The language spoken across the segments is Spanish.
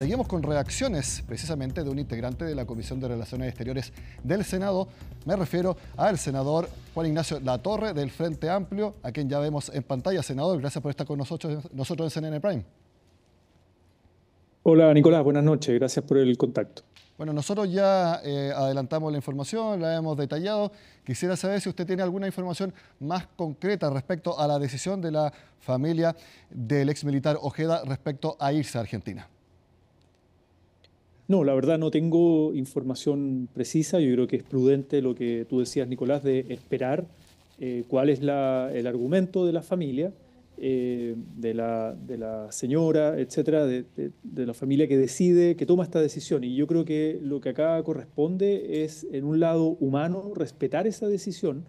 Seguimos con reacciones precisamente de un integrante de la Comisión de Relaciones Exteriores del Senado. Me refiero al senador Juan Ignacio Latorre del Frente Amplio, a quien ya vemos en pantalla. Senador, gracias por estar con nosotros, nosotros en CNN Prime. Hola Nicolás, buenas noches, gracias por el contacto. Bueno, nosotros ya eh, adelantamos la información, la hemos detallado. Quisiera saber si usted tiene alguna información más concreta respecto a la decisión de la familia del ex militar Ojeda respecto a irse a Argentina. No, la verdad no tengo información precisa. Yo creo que es prudente lo que tú decías, Nicolás, de esperar eh, cuál es el argumento de la familia, eh, de, la, señora, etcétera, de, la familia que decide, que toma esta decisión. Y yo creo que lo que acá corresponde es, en un lado humano, respetar esa decisión,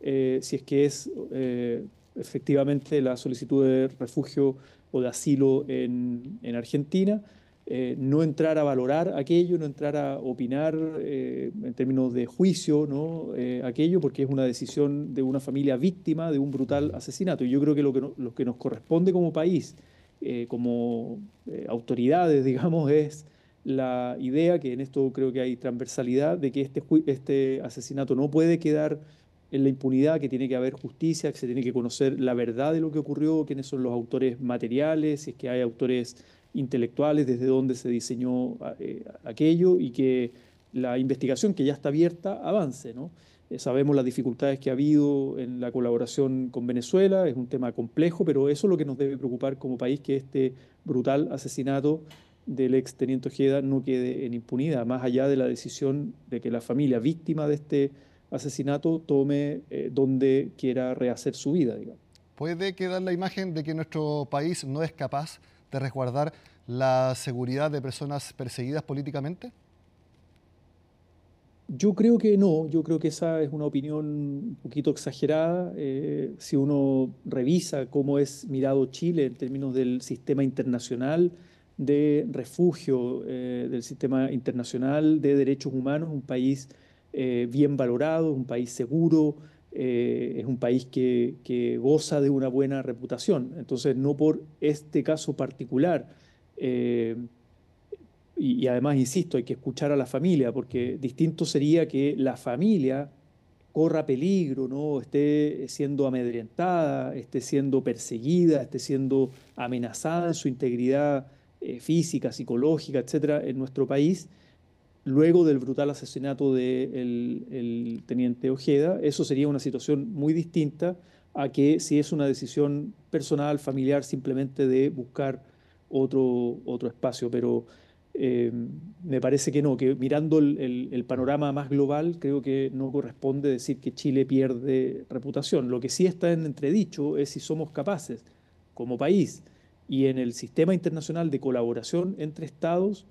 eh, si es que es efectivamente la solicitud de refugio o de asilo en Argentina eh, no entrar a valorar aquello, no entrar a opinar eh, en términos de juicio, ¿no? Eh, aquello, porque es una decisión de una familia víctima de un brutal asesinato. Y yo creo que lo que, nos corresponde como país, como autoridades, digamos, es la idea, que en esto creo que hay transversalidad, de que este, este asesinato no puede quedar en la impunidad, que tiene que haber justicia, que se tiene que conocer la verdad de lo que ocurrió, quiénes son los autores materiales, si es que hay autores intelectuales, desde dónde se diseñó eh, aquello y que la investigación que ya está abierta avance. ¿no? Eh, sabemos las dificultades que ha habido en la colaboración con Venezuela, es un tema complejo, pero eso es lo que nos debe preocupar como país, que este brutal asesinato del ex teniente Ojeda no quede en impunidad, más allá de la decisión de que la familia víctima de este asesinato tome eh, donde quiera rehacer su vida. Digamos. ¿Puede quedar la imagen de que nuestro país no es capaz de resguardar la seguridad de personas perseguidas políticamente? Yo creo que no, yo creo que esa es una opinión un poquito exagerada. Eh, si uno revisa cómo es mirado Chile en términos del sistema internacional de refugio, eh, del sistema internacional de derechos humanos, un país eh, bien valorado, un país seguro, eh, es un país que, goza de una buena reputación. Entonces, no por este caso particular, eh, y, además, insisto, hay que escuchar a la familia, porque distinto sería que la familia corra peligro, ¿no? esté siendo amedrentada, esté siendo perseguida, esté siendo amenazada en su integridad eh, física, psicológica, etcétera, en nuestro país luego del brutal asesinato del el teniente Ojeda, eso sería una situación muy distinta a que si es una decisión personal, familiar, simplemente de buscar otro, otro espacio. Pero eh, me parece que no, que mirando el, panorama más global, creo que no corresponde decir que Chile pierde reputación. Lo que sí está en entredicho es si somos capaces, como país y en el sistema internacional de colaboración entre Estados,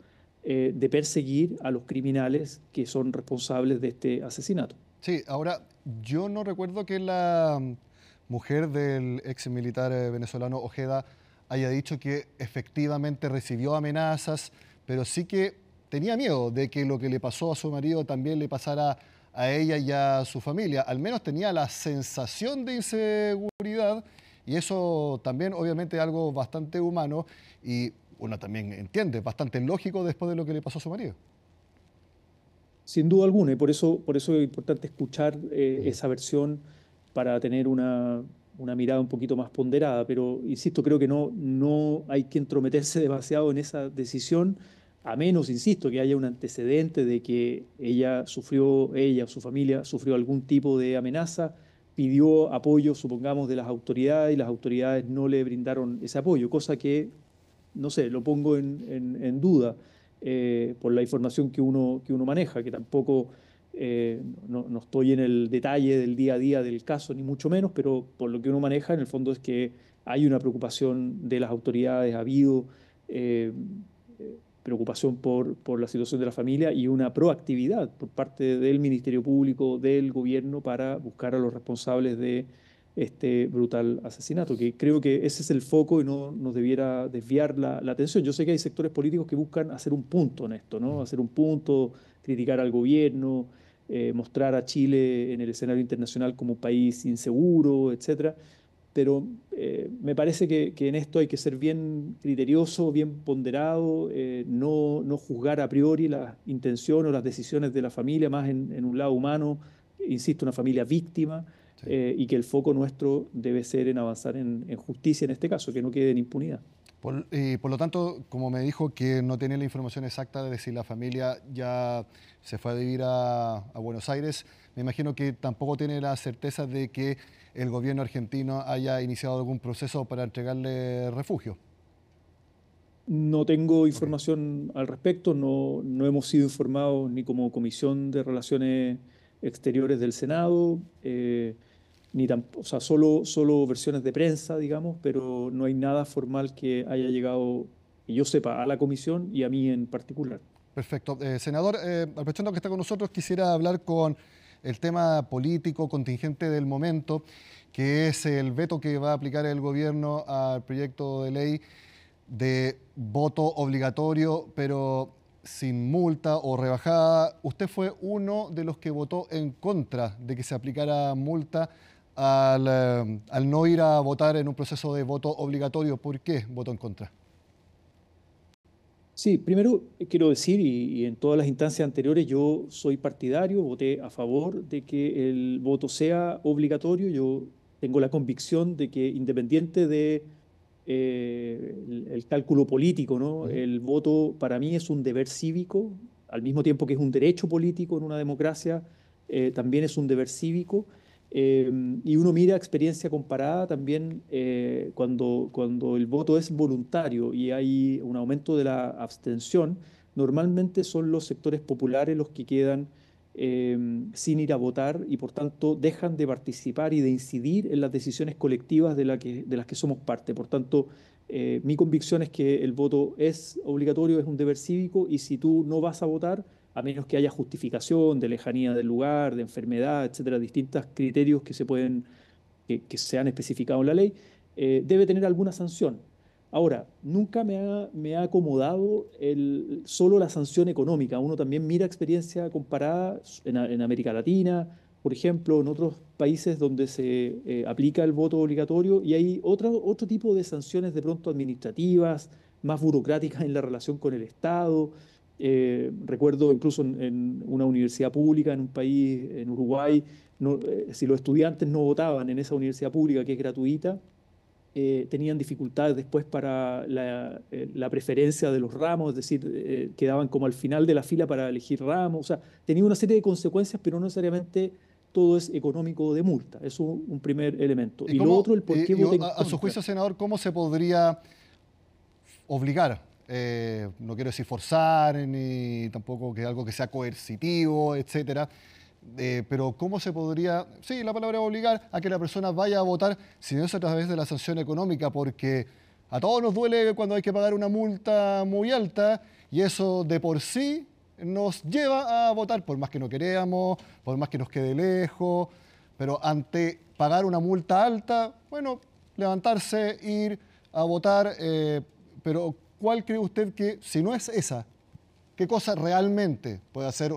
eh, de perseguir a los criminales que son responsables de este asesinato. Sí, ahora yo no recuerdo que la mm, mujer del ex militar eh, venezolano Ojeda haya dicho que efectivamente recibió amenazas, pero sí que tenía miedo de que lo que le pasó a su marido también le pasara a ella y a su familia. Al menos tenía la sensación de inseguridad y eso también obviamente algo bastante humano y una también entiende, bastante lógico después de lo que le pasó a su marido. Sin duda alguna, y por eso, por eso es importante escuchar eh, esa versión para tener una, mirada un poquito más ponderada, pero insisto, creo que no, no hay que entrometerse demasiado en esa decisión, a menos, insisto, que haya un antecedente de que ella sufrió, ella o su familia sufrió algún tipo de amenaza, pidió apoyo, supongamos, de las autoridades y las autoridades no le brindaron ese apoyo, cosa que no sé, lo pongo en, duda eh, por la información que uno, que uno maneja, que tampoco eh, no, estoy en el detalle del día a día del caso, ni mucho menos, pero por lo que uno maneja, en el fondo es que hay una preocupación de las autoridades, ha habido eh, preocupación por la situación de la familia y una proactividad por parte del Ministerio Público, del gobierno, para buscar a los responsables de este brutal asesinato, que creo que ese es el foco y no nos debiera desviar la, atención. Yo sé que hay sectores políticos que buscan hacer un punto en esto, ¿no? Mm. Hacer un punto, criticar al gobierno, eh, mostrar a Chile en el escenario internacional como un país inseguro, etcétera. Pero eh, me parece que, que, en esto hay que ser bien criterioso, bien ponderado, eh, no, no, juzgar a priori las intenciones o las decisiones de la familia, más en, en un lado humano, insisto, una familia víctima. Eh, y que el foco nuestro debe ser en avanzar en, justicia en este caso, que no quede en impunidad. Eh, por, lo tanto, como me dijo que no tenía la información exacta de si la familia ya se fue a vivir a, Buenos Aires, me imagino que tampoco tiene la certeza de que el gobierno argentino haya iniciado algún proceso para entregarle refugio. No tengo información al respecto, no, no, hemos sido informados ni como Comisión de Relaciones exteriores del Senado, eh, ni o sea, solo, solo versiones de prensa, digamos, pero no hay nada formal que haya llegado, y yo sepa, a la comisión y a mí en particular. Perfecto. Eh, senador, eh, aprovechando que está con nosotros, quisiera hablar con el tema político contingente del momento, que es el veto que va a aplicar el gobierno al proyecto de ley de voto obligatorio, pero sin multa o rebajada. Usted fue uno de los que votó en contra de que se aplicara multa al, eh, no ir a votar en un proceso de voto obligatorio. ¿Por qué votó en contra? Sí, primero eh, quiero decir, y, en todas las instancias anteriores, yo soy partidario, voté a favor de que el voto sea obligatorio. Yo tengo la convicción de que independiente de eh, el, cálculo político, ¿no? El voto para mí es un deber cívico, al mismo tiempo que es un derecho político en una democracia, eh, también es un deber cívico. Eh, y uno mira experiencia comparada también cuando, cuando el voto es voluntario y hay un aumento de la abstención, normalmente son los sectores populares los que quedan Em, sin ir a votar y por tanto dejan de participar y de incidir en las decisiones colectivas de, la que, de las que somos parte. Por tanto, eh, mi convicción es que el voto es obligatorio, es un deber cívico y si tú no vas a votar, a menos que haya justificación de lejanía del lugar, de enfermedad, etcétera, distintos criterios que se pueden que, se han especificado en la ley, eh, debe tener alguna sanción. Ahora, nunca me ha, acomodado solo la sanción económica. Uno también mira experiencia comparada en, América Latina, por ejemplo, en otros países donde se eh, aplica el voto obligatorio y hay otro, tipo de sanciones de pronto administrativas, más burocráticas en la relación con el Estado. Eh, recuerdo incluso en, una universidad pública en un país, en Uruguay, eh, si los estudiantes no votaban en esa universidad pública que es gratuita, eh, tenían dificultades después para eh, la, preferencia de los ramos, es decir, eh, quedaban como al final de la fila para elegir ramos, o sea, tenía una serie de consecuencias, pero no necesariamente todo es económico de multa, es un, primer elemento. Y, lo otro, el por qué a, a, su juicio, senador, ¿cómo se podría obligar? no quiero decir forzar, ni tampoco que algo que sea coercitivo, etcétera eh, pero ¿cómo se podría, sí, la palabra obligar a que la persona vaya a votar si no es a través de la sanción económica? Porque a todos nos duele cuando hay que pagar una multa muy alta y eso de por sí nos lleva a votar, por más que no queramos, por más que nos quede lejos, pero ante pagar una multa alta, bueno, levantarse, ir a votar, eh, pero ¿cuál cree usted que, si no es esa, qué cosa realmente puede hacer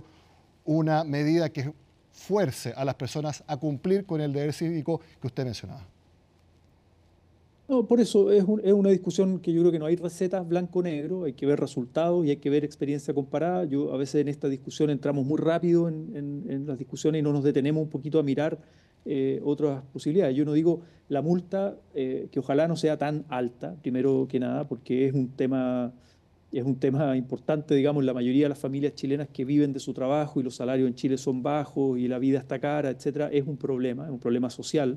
una medida que fuerce a las personas a cumplir con el deber cívico que usted mencionaba. No, por eso es, una discusión que yo creo que no hay recetas blanco-negro, hay que ver resultados y hay que ver experiencia comparada. Yo a veces en esta discusión entramos muy rápido en, las discusiones y no nos detenemos un poquito a mirar eh, otras posibilidades. Yo no digo la multa, eh, que ojalá no sea tan alta, primero que nada, porque es un tema es un tema importante, digamos, la mayoría de las familias chilenas que viven de su trabajo y los salarios en Chile son bajos y la vida está cara, etcétera, es un problema, es un problema social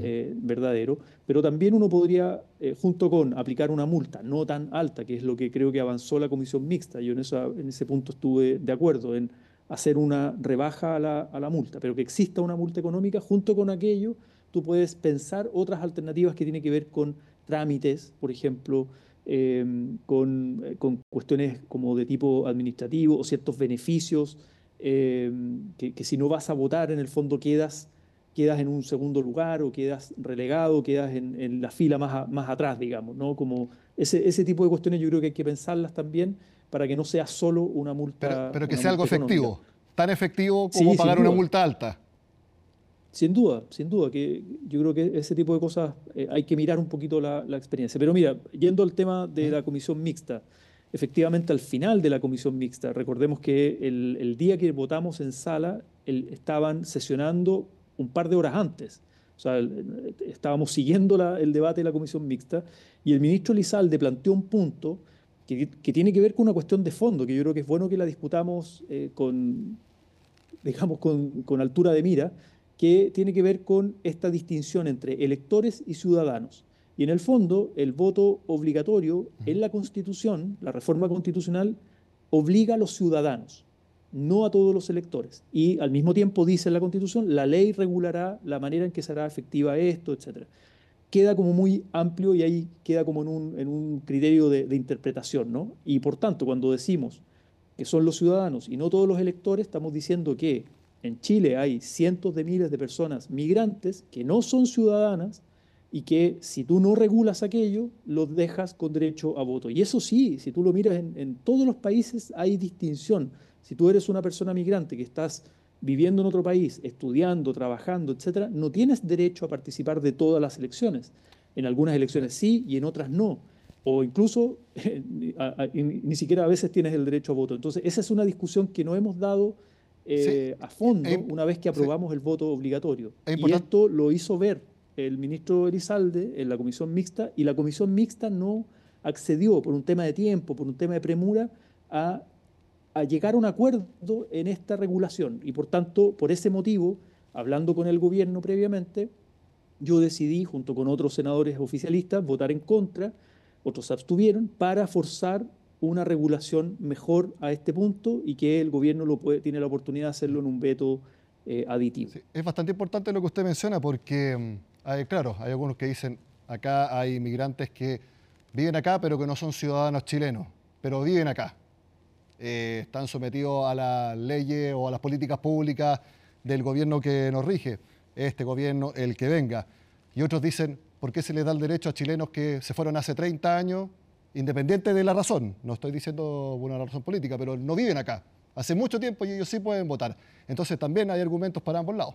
eh, verdadero. Pero también uno podría, eh, junto con aplicar una multa no tan alta, que es lo que creo que avanzó la comisión mixta, yo en, en ese punto estuve de acuerdo, en hacer una rebaja a la, a la multa, pero que exista una multa económica, junto con aquello, tú puedes pensar otras alternativas que tienen que ver con trámites, por ejemplo, eh, eh, con, cuestiones como de tipo administrativo o ciertos beneficios, eh, que, si no vas a votar en el fondo quedas, quedas en un segundo lugar o quedas relegado, quedas en, la fila más, más atrás, digamos, ¿no? Como ese, tipo de cuestiones yo creo que hay que pensarlas también para que no sea solo una multa. Pero, que sea algo efectivo, tan efectivo como pagar una multa alta. Sin duda, sin duda, que yo creo que ese tipo de cosas eh, hay que mirar un poquito la, experiencia. Pero mira, yendo al tema de la comisión mixta, efectivamente al final de la comisión mixta, recordemos que el, día que votamos en sala estaban sesionando un par de horas antes. O sea, estábamos siguiendo el debate de la comisión mixta y el ministro Lizalde planteó un punto que, tiene que ver con una cuestión de fondo, que yo creo que es bueno que la disputamos eh, con, digamos, con, con altura de mira, que tiene que ver con esta distinción entre electores y ciudadanos. Y en el fondo, el voto obligatorio en la Constitución, la reforma constitucional, obliga a los ciudadanos, no a todos los electores. Y al mismo tiempo dice en la Constitución, la ley regulará la manera en que será efectiva esto, etc. Queda como muy amplio y ahí queda como en un, criterio de, de, interpretación, ¿no? Y por tanto, cuando decimos que son los ciudadanos y no todos los electores, estamos diciendo que en Chile hay cientos de miles de personas migrantes que no son ciudadanas y que si tú no regulas aquello, los dejas con derecho a voto. Y eso sí, si tú lo miras en, todos los países hay distinción. Si tú eres una persona migrante que estás viviendo en otro país, estudiando, trabajando, etc., no tienes derecho a participar de todas las elecciones. En algunas elecciones sí y en otras no. O incluso ni siquiera a veces tienes el derecho a voto. Entonces, esa es una discusión que no hemos dado eh, a fondo una vez que aprobamos el voto obligatorio. y esto lo hizo ver el ministro Elizalde en la comisión mixta y la comisión mixta no accedió por un tema de tiempo, por un tema de premura, a, llegar a un acuerdo en esta regulación. Y por tanto, por ese motivo, hablando con el gobierno previamente, yo decidí, junto con otros senadores oficialistas, votar en contra, otros se abstuvieron, para forzar una regulación mejor a este punto y que el gobierno tiene la oportunidad de hacerlo en un veto eh, aditivo. es bastante importante lo que usted menciona porque, mm, hay, claro, hay algunos que dicen, acá hay migrantes que viven acá pero que no son ciudadanos chilenos, pero viven acá. Eh, están sometidos a las leyes o a las políticas públicas del gobierno que nos rige, este gobierno, el que venga. Y otros dicen, ¿por qué se les da el derecho a chilenos que se fueron hace 30 años independiente de la razón, no estoy diciendo una razón política, pero no viven acá. Hace mucho tiempo y ellos sí pueden votar. Entonces también hay argumentos para ambos lados.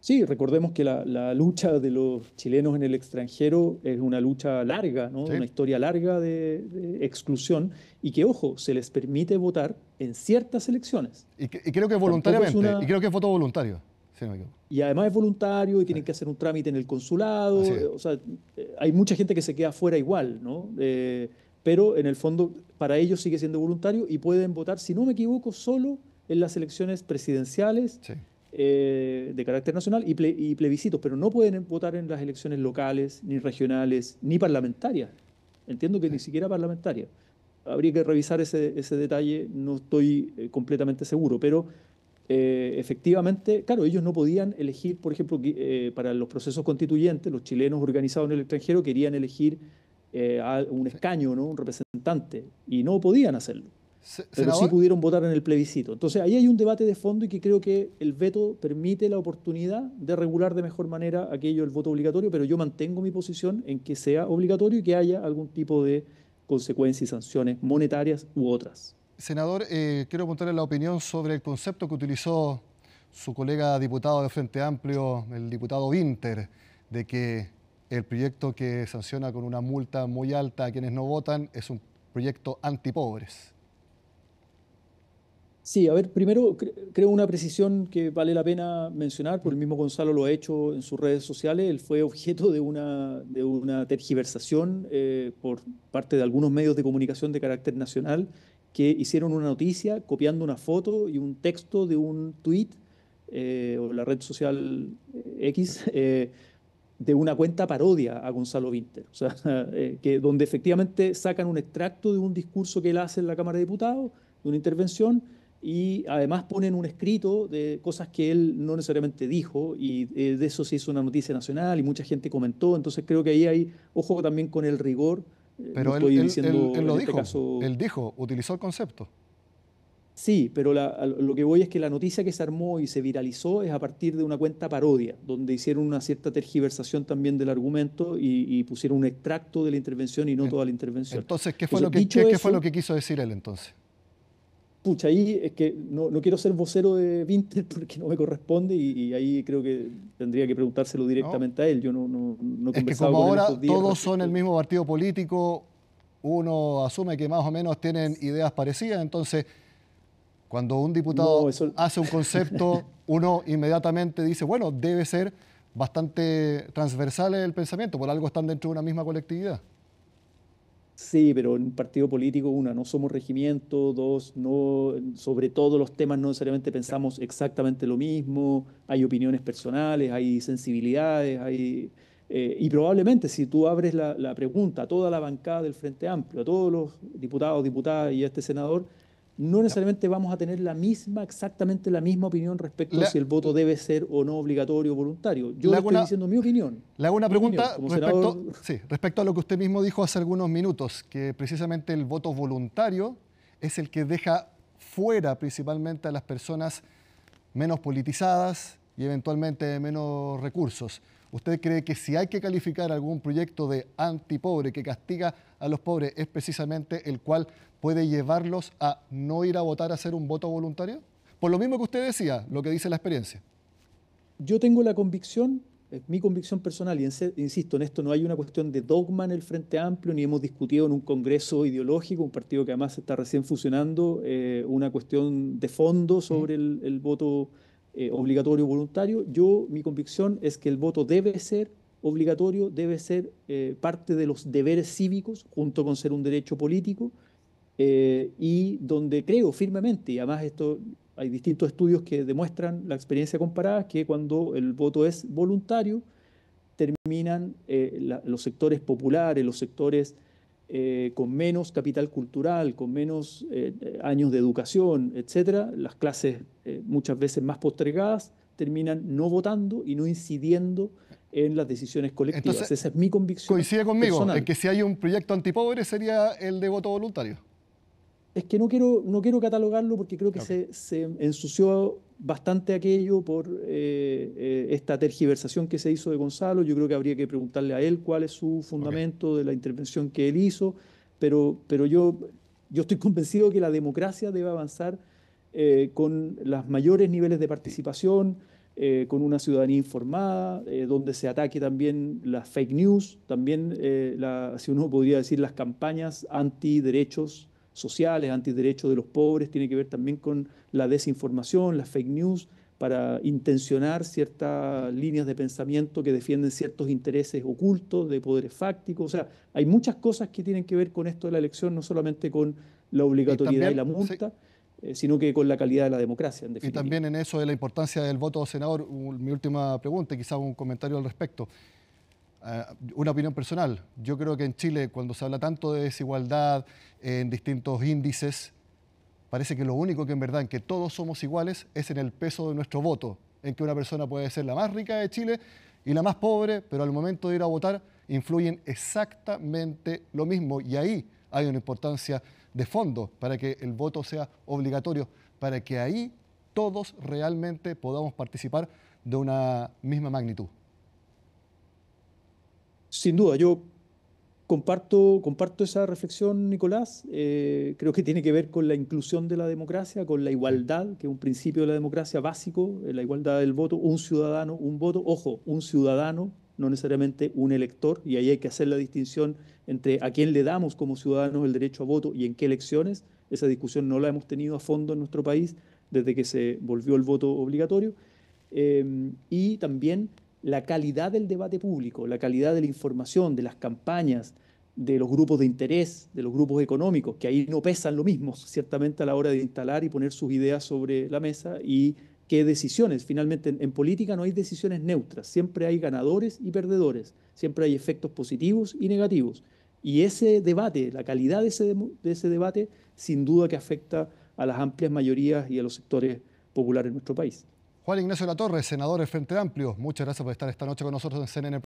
Sí, recordemos que la, lucha de los chilenos en el extranjero es una lucha larga, una historia larga de, exclusión y que, ojo, se les permite votar en ciertas elecciones. Y, creo que voluntariamente, y creo que es voto voluntario y además es voluntario y tienen que hacer un trámite en el consulado. Eh, o sea, eh, hay mucha gente que se queda fuera igual, ¿no? Eh, pero en el fondo para ellos sigue siendo voluntario y pueden votar, si no me equivoco, solo en las elecciones presidenciales de carácter nacional y, plebiscitos, pero no pueden votar en las elecciones locales, ni regionales, ni parlamentarias. Entiendo que ni siquiera parlamentarias. Habría que revisar ese, detalle, no estoy completamente seguro, pero eh, efectivamente, claro, ellos no podían elegir, por ejemplo, eh, para los procesos constituyentes, los chilenos organizados en el extranjero querían elegir eh, a un escaño, ¿no? un representante, y no podían hacerlo. pero sí pudieron votar en el plebiscito. Entonces ahí hay un debate de fondo y que creo que el veto permite la oportunidad de regular de mejor manera aquello el voto obligatorio, pero yo mantengo mi posición en que sea obligatorio y que haya algún tipo de consecuencias y sanciones monetarias u otras. Senador, eh, quiero preguntarle la opinión sobre el concepto que utilizó su colega diputado de Frente Amplio, el diputado Vinter, de que el proyecto que sanciona con una multa muy alta a quienes no votan es un proyecto antipobres. Sí, a ver, primero creo una precisión que vale la pena mencionar, porque el mismo Gonzalo lo ha hecho en sus redes sociales, él fue objeto de una, de una tergiversación eh, por parte de algunos medios de comunicación de carácter nacional que hicieron una noticia copiando una foto y un texto de un tweet eh, o la red social eh, X eh, de una cuenta parodia a Gonzalo Vinter, o sea, que donde efectivamente sacan un extracto de un discurso que él hace en la Cámara de Diputados, de una intervención, y además ponen un escrito de cosas que él no necesariamente dijo, y de eso se hizo una noticia nacional y mucha gente comentó, entonces creo que ahí hay, ojo también con el rigor pero él, lo este dijo, él dijo, utilizó el concepto. Sí, pero la, lo que voy es que la noticia que se armó y se viralizó es a partir de una cuenta parodia, donde hicieron una cierta tergiversación también del argumento y, pusieron un extracto de la intervención y no toda la intervención. Entonces, ¿qué fue, lo, que, ¿qué fue lo que quiso decir él entonces? pucha, ahí es que no, no, quiero ser vocero de Vinter porque no me corresponde y, ahí creo que tendría que preguntárselo directamente a él. Yo no, no, no es que como ahora todos son el mismo partido político, uno asume que más o menos tienen ideas parecidas, entonces cuando un diputado hace un concepto, uno inmediatamente dice, bueno, debe ser bastante transversal el pensamiento, por algo están dentro de una misma colectividad. Sí, pero en un partido político, una, no somos regimiento, dos, no, sobre todos los temas no necesariamente pensamos exactamente lo mismo, hay opiniones personales, hay sensibilidades, hay... Eh, y probablemente si tú abres la, la pregunta a toda la bancada del Frente Amplio, a todos los diputados, diputadas y a este senador, no necesariamente vamos a tener la misma, exactamente la misma opinión respecto a si el voto debe ser o no obligatorio o voluntario. Yo le estoy diciendo mi opinión. Le hago una pregunta respecto, respecto a lo que usted mismo dijo hace algunos minutos, que precisamente el voto voluntario es el que deja fuera principalmente a las personas menos politizadas y eventualmente menos recursos. ¿Usted cree que si hay que calificar algún proyecto de antipobre que castiga a los pobres, es precisamente el cual puede llevarlos a no ir a votar a hacer un voto voluntario? Por lo mismo que usted decía, lo que dice la experiencia. Yo tengo la convicción, mi convicción personal, y insisto, en esto no hay una cuestión de dogma en el Frente Amplio, ni hemos discutido en un congreso ideológico, un partido que además está recién fusionando, eh, una cuestión de fondo sobre el, el voto eh, obligatorio o voluntario, yo, mi convicción es que el voto debe ser obligatorio, debe ser eh, parte de los deberes cívicos, junto con ser un derecho político, eh, y donde creo firmemente, y además esto hay distintos estudios que demuestran la experiencia comparada, que cuando el voto es voluntario, terminan los sectores populares, los sectores eh, con menos capital cultural, con menos eh, años de educación, etcétera, las clases eh, muchas veces más postergadas terminan no votando y no incidiendo en las decisiones colectivas. Esa es mi convicción. Coincide conmigo, que si hay un proyecto antipobre sería el de voto voluntario es que no quiero, no quiero catalogarlo porque creo que se, ensució bastante aquello por eh, eh, esta tergiversación que se hizo de Gonzalo. Yo creo que habría que preguntarle a él cuál es su fundamento de la intervención que él hizo, pero, pero yo, yo estoy convencido que la democracia debe avanzar eh, con los mayores niveles de participación, con una ciudadanía informada, donde se ataque también las fake news, también, la, si uno podría decir, las campañas antiderechos sociales, antiderechos de los pobres, tiene que ver también con la desinformación, las fake news, para intencionar ciertas líneas de pensamiento que defienden ciertos intereses ocultos, de poderes fácticos. O sea, hay muchas cosas que tienen que ver con esto de la elección, no solamente con la obligatoriedad y, la multa. Eh, sino que con la calidad de la democracia. Y también en eso de la importancia del voto, senador, mi última pregunta, quizás un comentario al respecto. Eh, una opinión personal. Yo creo que en Chile, cuando se habla tanto de desigualdad en distintos índices, parece que lo único que en verdad, en que todos somos iguales, es en el peso de nuestro voto, en que una persona puede ser la más rica de Chile y la más pobre, pero al momento de ir a votar influyen exactamente lo mismo y ahí hay una importancia de fondo para que el voto sea obligatorio, para que ahí todos realmente podamos participar de una misma magnitud. Sin duda, yo comparto, comparto esa reflexión, Nicolás. Eh, creo que tiene que ver con la inclusión de la democracia, con la igualdad, que es un principio de la democracia básico, eh, la igualdad del voto, un ciudadano, un voto, ojo, un ciudadano, no necesariamente un elector, y ahí hay que hacer la distinción entre a quién le damos como ciudadanos el derecho a voto y en qué elecciones. Esa discusión no la hemos tenido a fondo en nuestro país desde que se volvió el voto obligatorio. Eh, y también la calidad del debate público, la calidad de la información, de las campañas, de los grupos de interés, de los grupos económicos, que ahí no pesan lo mismo, ciertamente a la hora de instalar y poner sus ideas sobre la mesa y qué decisiones. Finalmente, en, política no hay decisiones neutras, siempre hay ganadores y perdedores, siempre hay efectos positivos y negativos. Y ese debate, la calidad de ese, de ese debate, sin duda que afecta a las amplias mayorías y a los sectores populares en nuestro país. Juan Ignacio Torre, senador de Frente Amplio, muchas gracias por estar esta noche con nosotros en CNN.